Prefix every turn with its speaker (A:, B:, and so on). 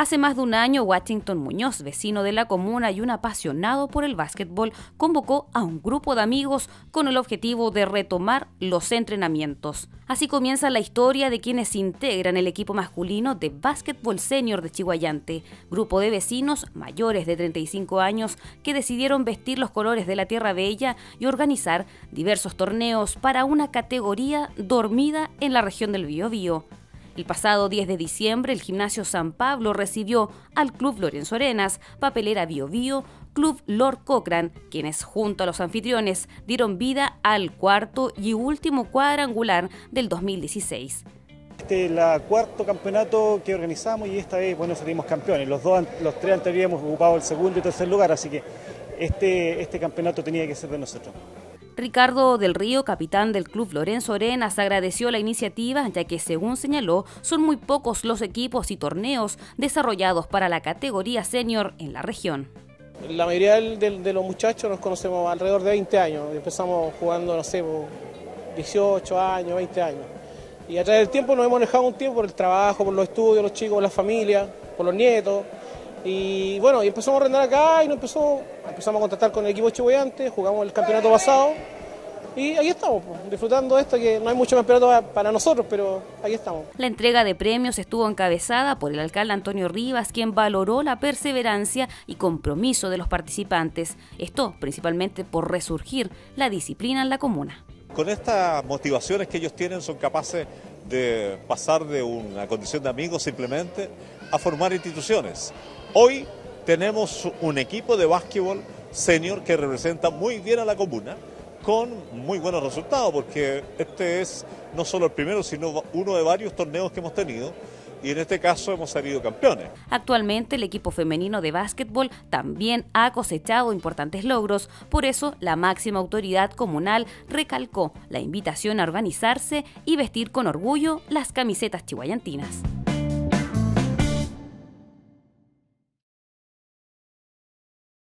A: Hace más de un año, Washington Muñoz, vecino de la comuna y un apasionado por el básquetbol, convocó a un grupo de amigos con el objetivo de retomar los entrenamientos. Así comienza la historia de quienes integran el equipo masculino de básquetbol senior de Chihuayante, grupo de vecinos mayores de 35 años que decidieron vestir los colores de la Tierra Bella y organizar diversos torneos para una categoría dormida en la región del Biobío. El pasado 10 de diciembre, el gimnasio San Pablo recibió al Club Lorenzo Arenas, Papelera Bio Bio, Club Lord Cochran, quienes junto a los anfitriones dieron vida al cuarto y último cuadrangular del 2016.
B: Este es el cuarto campeonato que organizamos y esta vez, bueno, salimos campeones. Los, dos, los tres anteriores hemos ocupado el segundo y tercer lugar, así que este, este campeonato tenía que ser de nosotros.
A: Ricardo del Río, capitán del club Lorenzo Arenas, agradeció la iniciativa ya que, según señaló, son muy pocos los equipos y torneos desarrollados para la categoría senior en la región.
C: La mayoría de, los muchachos nos conocemos alrededor de 20 años, empezamos jugando, no sé, 18 pues, años, 20 años. Y a través del tiempo nos hemos manejado un tiempo por el trabajo, por los estudios, los chicos, la familia, por los nietos. Y bueno, y empezamos a rendar acá y nos empezó, empezamos a contactar con el equipo chihuayante, jugamos el campeonato pasado y ahí estamos, disfrutando de esto, que no hay mucho campeonato para nosotros, pero ahí estamos.
A: La entrega de premios estuvo encabezada por el alcalde Antonio Rivas, quien valoró la perseverancia y compromiso de los participantes. Esto principalmente por resurgir la disciplina en la comuna.
B: Con estas motivaciones que ellos tienen son capaces de pasar de una condición de amigos simplemente a formar instituciones. Hoy tenemos un equipo de básquetbol senior que representa muy bien a la comuna con muy buenos resultados, porque este es no solo el primero, sino uno de varios torneos que hemos tenido y en este caso hemos salido campeones.
A: Actualmente el equipo femenino de básquetbol también ha cosechado importantes logros, por eso la máxima autoridad comunal recalcó la invitación a organizarse y vestir con orgullo las camisetas chihuayantinas.